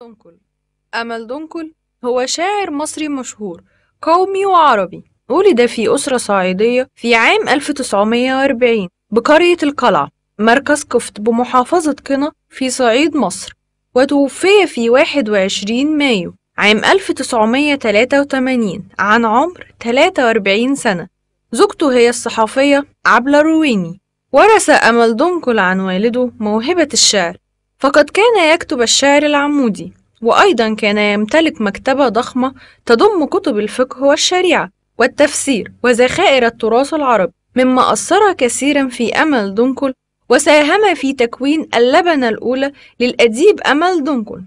دونكل أمل دونكل هو شاعر مصري مشهور قومي وعربي ولد في أسرة صعيدية في عام 1940 بقرية القلعة مركز كفت بمحافظة قنا في صعيد مصر وتوفي في 21 مايو عام 1983 عن عمر 43 سنة زوجته هي الصحفية عبلة رويني ورث أمل دونكل عن والده موهبة الشعر فقد كان يكتب الشعر العمودي وأيضا كان يمتلك مكتبة ضخمة تضم كتب الفقه والشريعة والتفسير وذخائر التراث العربي مما أثر كثيرا في أمل دنكل وساهم في تكوين اللبنة الأولى للأديب أمل دنكل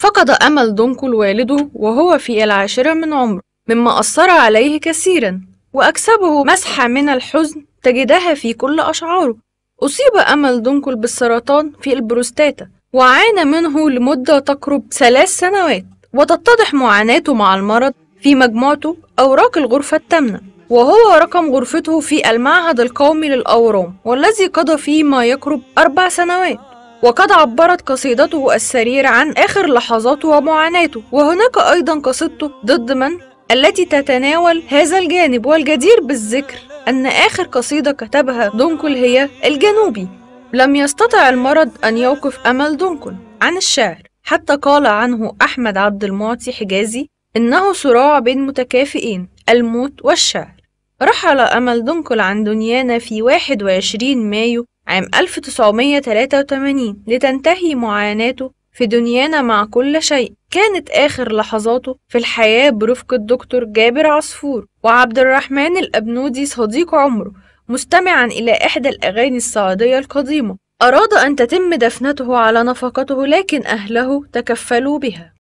فقد أمل دنكل والده وهو في العاشرة من عمره مما أثر عليه كثيرا وأكسبه مسحة من الحزن تجدها في كل أشعاره أصيب أمل دنكل بالسرطان في البروستاتا وعانى منه لمدة تقرب ثلاث سنوات وتتضح معاناته مع المرض في مجموعته أوراق الغرفة الثامنة وهو رقم غرفته في المعهد القومي للأورام والذي قضى فيه ما يقرب أربع سنوات وقد عبرت قصيدته السرير عن آخر لحظاته ومعاناته وهناك أيضا قصيدته ضد من التي تتناول هذا الجانب والجدير بالذكر أن آخر قصيدة كتبها دونكل هي الجنوبي لم يستطع المرض أن يوقف أمل دونكل عن الشعر حتى قال عنه أحمد عبد المعطي حجازي إنه صراع بين متكافئين الموت والشعر رحل أمل دونكل عن دنيانا في 21 مايو عام 1983 لتنتهي معاناته في دنيانا مع كل شيء كانت آخر لحظاته في الحياة برفقة الدكتور جابر عصفور وعبد الرحمن الأبنودي صديق عمره مستمعا إلى إحدى الأغاني السعودية القديمة أراد أن تتم دفنته على نفقته لكن أهله تكفلوا بها